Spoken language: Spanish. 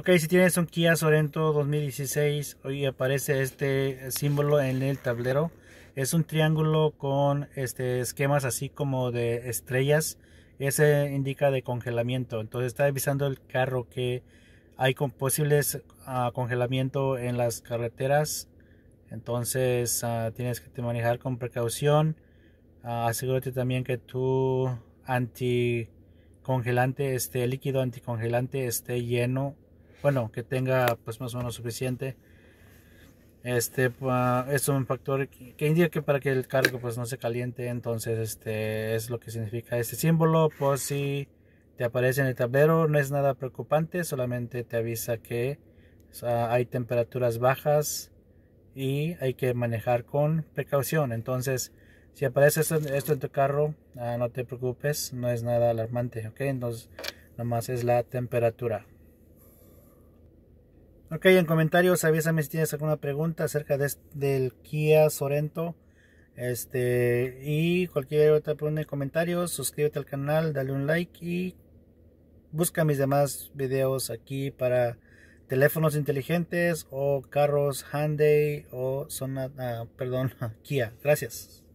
Ok, si tienes un Kia Sorento 2016, hoy aparece este símbolo en el tablero. Es un triángulo con este, esquemas así como de estrellas. Ese indica de congelamiento. Entonces está avisando el carro que hay con posibles congelamientos ah, congelamiento en las carreteras. Entonces ah, tienes que manejar con precaución. Ah, asegúrate también que tu anticongelante, este líquido anticongelante esté lleno bueno, que tenga pues más o menos suficiente. Este es un factor que, indica que para que el cargo pues no se caliente, entonces este es lo que significa este símbolo. Pues si te aparece en el tablero no es nada preocupante, solamente te avisa que hay temperaturas bajas y hay que manejar con precaución. Entonces, si aparece esto, en tu carro, ah, no te preocupes, no es nada alarmante, ¿ok? Entonces, nomás es la temperatura. Ok, en comentarios avísame si tienes alguna pregunta acerca de, del Kia Sorento. Este, y cualquier otra pregunta en comentarios, suscríbete al canal, dale un like y busca mis demás videos aquí para teléfonos inteligentes o carros Hyundai o zona, ah, perdón, Kia. Gracias.